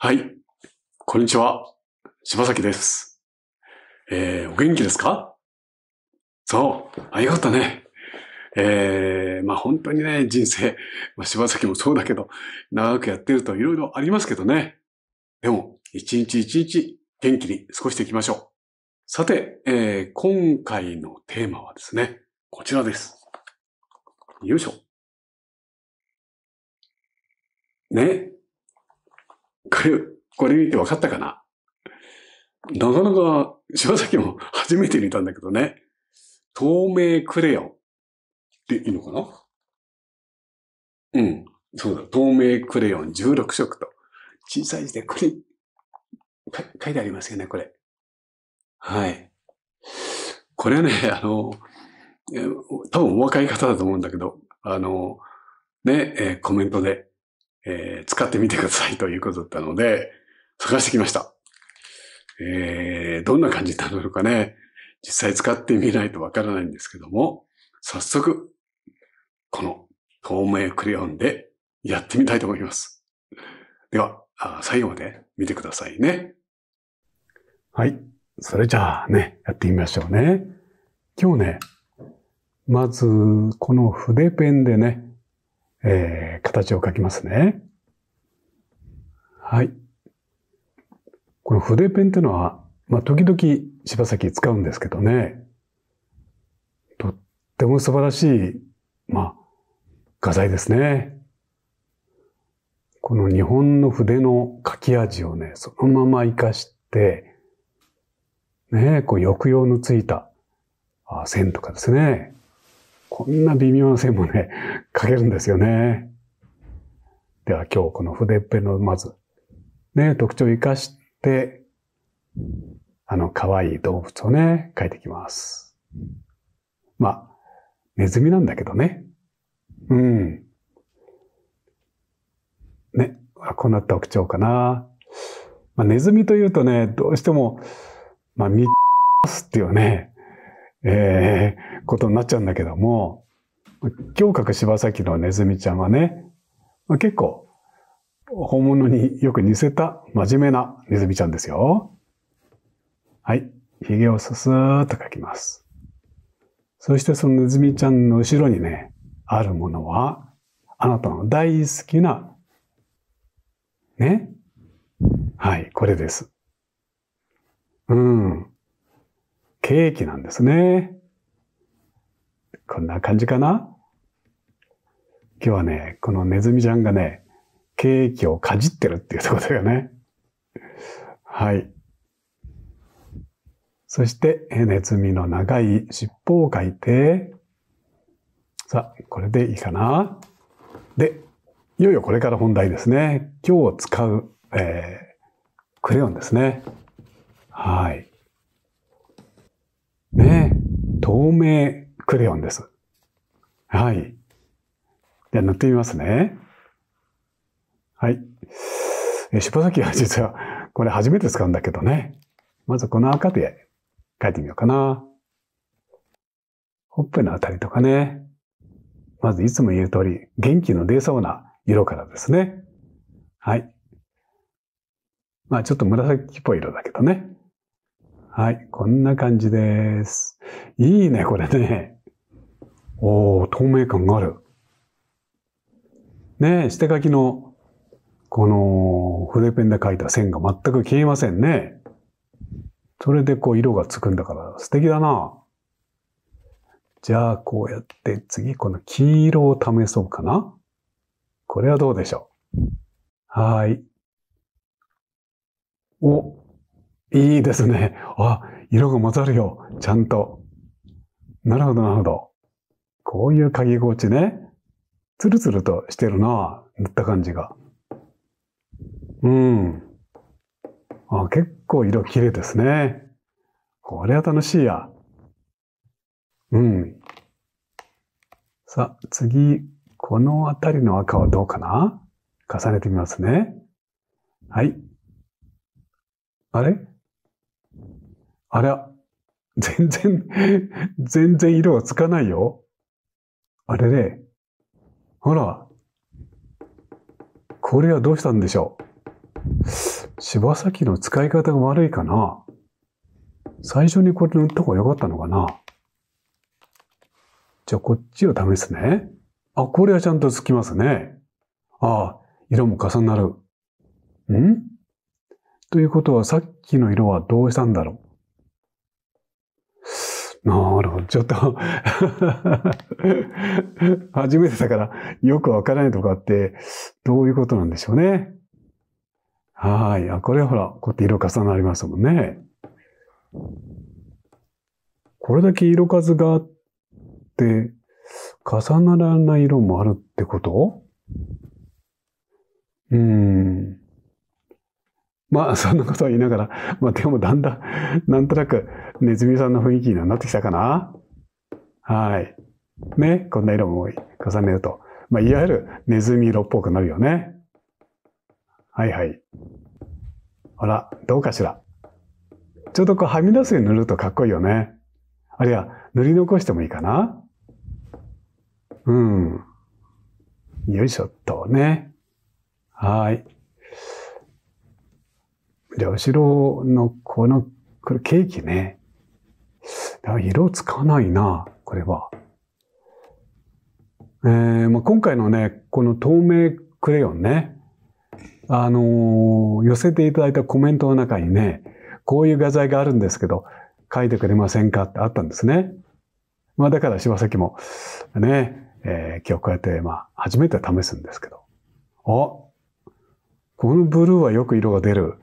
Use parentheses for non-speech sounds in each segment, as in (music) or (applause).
はい。こんにちは。柴崎です。えー、お元気ですかそう。あ、よかったね。えー、まあ本当にね、人生、まあ、柴崎もそうだけど、長くやってると色々ありますけどね。でも、一日一日元気に過ごしていきましょう。さて、えー、今回のテーマはですね、こちらです。よいしょ。ね、これ、これ見て分かったかななかなか、柴崎も初めて見たんだけどね。透明クレヨン。でいいのかなうん。そうだ。透明クレヨン16色と。小さい字で、これ、書いてありますよね、これ。はい。これはね、(laughs) あの、多分お若い方だと思うんだけど、あの、ね、えー、コメントで、えー、使ってみてくださいということだったので、探してきました。えー、どんな感じになるのかね、実際使ってみないとわからないんですけども、早速、この透明クレヨンでやってみたいと思います。では、最後まで見てくださいね。はい。それじゃあね、やってみましょうね。今日ね、まず、この筆ペンでね、えー、形を書きますね。はい。この筆ペンってのは、まあ、時々柴崎使うんですけどね、とっても素晴らしい、まあ、画材ですね。この日本の筆の書き味をね、そのまま活かして、ね、こう抑揚のついた線とかですね、こんな微妙な線もね、(laughs) 書けるんですよね。では今日この筆っぺのまず、ね、特徴を活かして、あの可愛い動物をね、描いていきます。まあ、ネズミなんだけどね。うん。ね、こんな特徴かな。まあ、ネズミというとね、どうしても、まあ、見すっていうね、えー、ことになっちゃうんだけども、書く柴崎のネズミちゃんはね、まあ、結構、本物によく似せた真面目なネズミちゃんですよ。はい。髭をすすーっと描きます。そしてそのネズミちゃんの後ろにね、あるものは、あなたの大好きな、ね。はい、これです。うん。ケーキなんですね。こんな感じかな今日はね、このネズミちゃんがね、ケーキをかじってるっていうとこだよね。はい。そして、ネズミの長い尻尾を描いて、さあ、これでいいかな。で、いよいよこれから本題ですね。今日使う、えー、クレヨンですね。はい。ね、透明クレヨンです。はい。じゃ塗ってみますね。はい。え、さきは実は、これ初めて使うんだけどね。まずこの赤で描いてみようかな。ほっぺのあたりとかね。まずいつも言う通り、元気の出そうな色からですね。はい。まあちょっと紫っぽい色だけどね。はい、こんな感じです。いいね、これね。おー、透明感がある。ね下書きの、この筆ペンで書いた線が全く消えませんね。それでこう色がつくんだから素敵だな。じゃあこうやって次この黄色を試そうかな。これはどうでしょうはい。お、いいですね。あ、色が混ざるよ。ちゃんと。なるほど、なるほど。こういう鍵心地ね。ツルツルとしてるな。塗った感じが。うん。あ結構色綺麗ですね。これは楽しいや。うん。さあ、次、このあたりの赤はどうかな重ねてみますね。はい。あれあは全然、(laughs) 全然色がつかないよ。あれね。ほら。これはどうしたんでしょう。柴崎の使い方が悪いかな。最初にこれ塗った方が良かったのかな。じゃあこっちを試すね。あ、これはちゃんとつきますね。ああ、色も重なる。んということはさっきの色はどうしたんだろうなるほど。ちょっと (laughs) 初めてだからよくわからないとかってどういうことなんでしょうね。はい。あ、これほら、こうやって色重なりますもんね。これだけ色数があって、重ならない色もあるってことうん。まあ、(laughs) そんなことを言いながら、まあ、でもだんだん、なんとなく、ネズミさんの雰囲気になってきたかな。はい。ね、こんな色も重ねると。まあ、いわゆるネズミ色っぽくなるよね。はいはい。ほら、どうかしら。ちょっとこう、はみ出すように塗るとかっこいいよね。あるいは、塗り残してもいいかな。うん。よいしょっとね。はい。じあ、後ろのこの、これケーキね。色つかないな、これは。えー、まあ、今回のね、この透明クレヨンね、あのー、寄せていただいたコメントの中にね、こういう画材があるんですけど、書いてくれませんかってあったんですね。まあだから柴崎も、ね、えー、今日こうやって、まあ初めて試すんですけど。あこのブルーはよく色が出る。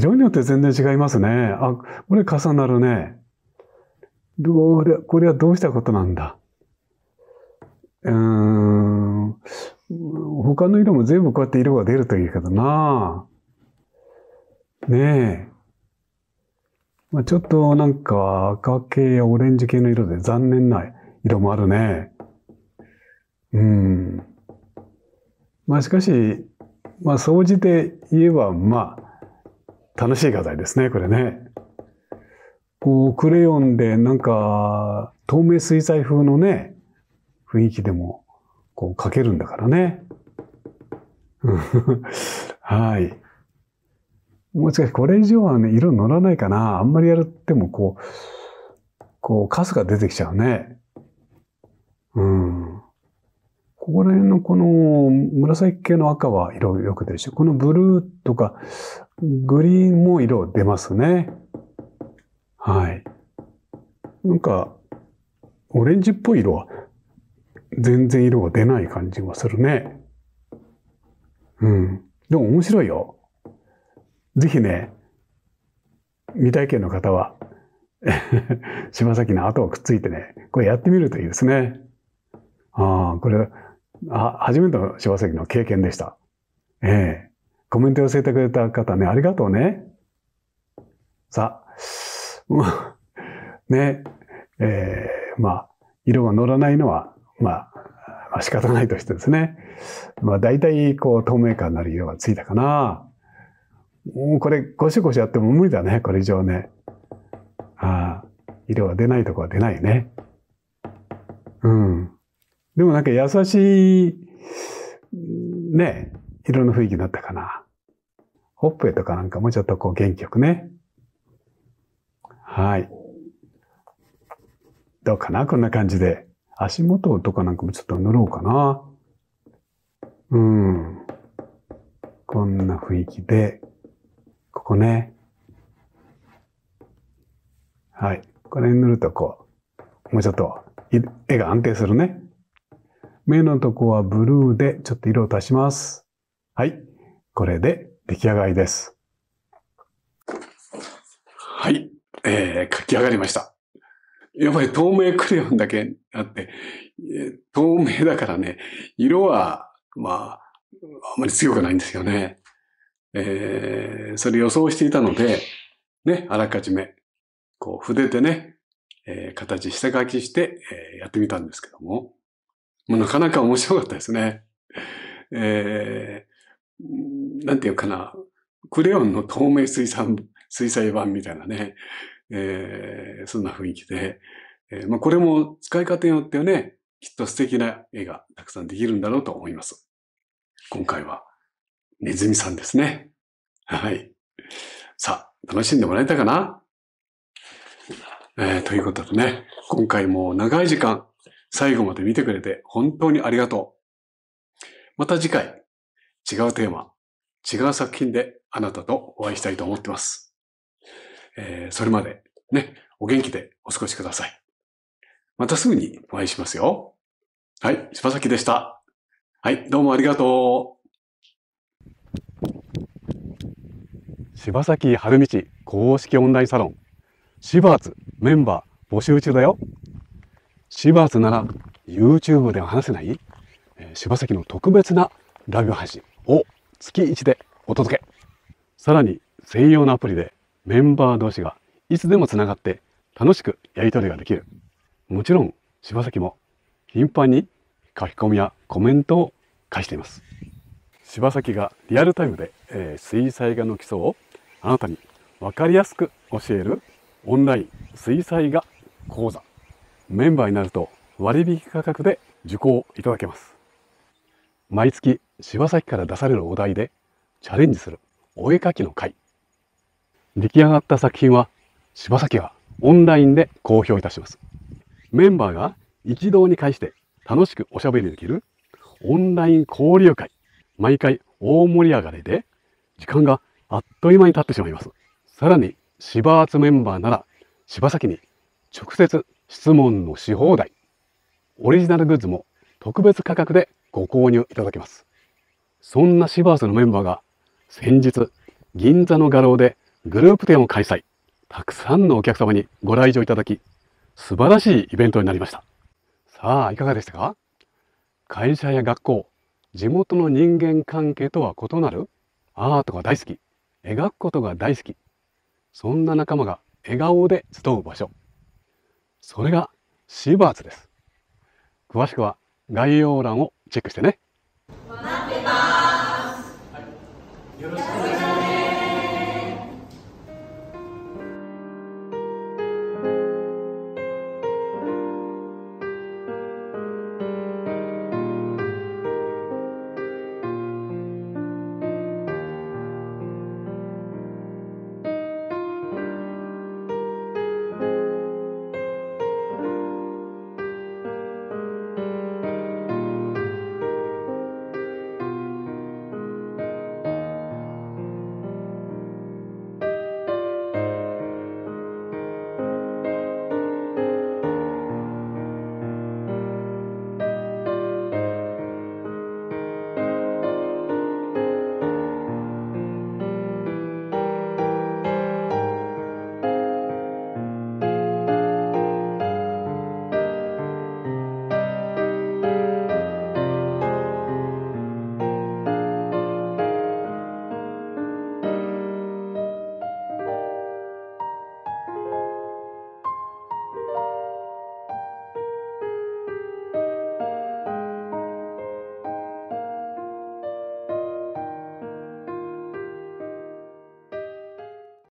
色によって全然違いますね。あ、これ重なるね。どれ、これはどうしたことなんだ。うーん。他の色も全部こうやって色が出るといいけどな。ねえ。まあ、ちょっとなんか赤系やオレンジ系の色で残念な色もあるね。うん。まあしかし、まあ総じて言えばまあ、楽しい画材ですね、これね。こう、クレヨンでなんか、透明水彩風のね、雰囲気でも、こう、描けるんだからね。(laughs) はい。もしかしてこれ以上はね、色乗らないかな。あんまりやるってもこう、こう、カスが出てきちゃうね。ここら辺のこの紫系の赤は色よく出るし、このブルーとかグリーンも色出ますね。はい。なんか、オレンジっぽい色は全然色が出ない感じがするね。うん。でも面白いよ。ぜひね、未体験の方は柴 (laughs) 崎の後をくっついてね、これやってみるといいですね。ああ、これあ初めての柴崎の経験でした。ええコメント教えてくれた方ね、ありがとうね。さあ、(laughs) ね、えー、まあ、色が乗らないのは、まあ、まあ、仕方ないとしてですね。まあ、大体、こう、透明感のある色がついたかな。もうこれ、ゴシゴシやっても無理だね、これ以上ね。ああ、色が出ないとこは出ないね。うん。でもなんか優しい、ね、色の雰囲気だったかな。ホップとかなんかもうちょっとこう元気よくね。はい。どうかなこんな感じで。足元とかなんかもちょっと塗ろうかな。うん。こんな雰囲気で、ここね。はい。これに塗るとこう、もうちょっと絵が安定するね。目のとこはブルーでちょっと色を足します。はい。これで出来上がりです。はい。えー、書き上がりました。やっぱり透明クレヨンだけあって、透明だからね、色は、まあ、あまり強くないんですよね。えー、それ予想していたので、ね、あらかじめ、こう筆でね、えー、形下書きして、えー、やってみたんですけども、まあ、なかなか面白かったですね。えー、なんていうかな、クレヨンの透明水産、水彩版みたいなね、えー、そんな雰囲気で、えー、まあ、これも使い方によってはね、きっと素敵な絵がたくさんできるんだろうと思います。今回は、ネズミさんですね。はい。さあ、楽しんでもらえたかなえー、ということでね、今回も長い時間最後まで見てくれて本当にありがとう。また次回、違うテーマ、違う作品であなたとお会いしたいと思ってます。えー、それまで、ね、お元気でお過ごしください。またすぐにお会いしますよ。はい、柴崎でした。はい、どうもありがとう。柴崎春道公式オンラインサロン、シバーツメンバー募集中だよ。柴田なら YouTube では話せない、えー、柴崎の特別なラビオ配信を月1でお届けさらに専用のアプリでメンバー同士がいつでもつながって楽しくやり取りができるもちろん柴崎も頻繁に書き込みやコメントを返しています柴崎がリアルタイムで、えー、水彩画の基礎をあなたに分かりやすく教えるオンライン水彩画講座メンバーになると割引価格で受講いただけます毎月柴崎から出されるお題でチャレンジするお絵描きの会出来上がった作品は柴崎がオンラインで公表いたしますメンバーが一堂に会して楽しくおしゃべりできるオンライン交流会毎回大盛り上がりで時間があっという間に経ってしまいますさらに柴厚メンバーなら柴崎に直接質問のし放題オリジナルグッズも特別価格でご購入いただけますそんなシバースのメンバーが先日銀座の画廊でグループ展を開催たくさんのお客様にご来場いただき素晴らしいイベントになりましたさあいかがでしたか会社や学校地元の人間関係とは異なるアートが大好き描くことが大好きそんな仲間が笑顔で集う場所それがシーバーツです。詳しくは概要欄をチェックしてね。待ってます。はい、よろしく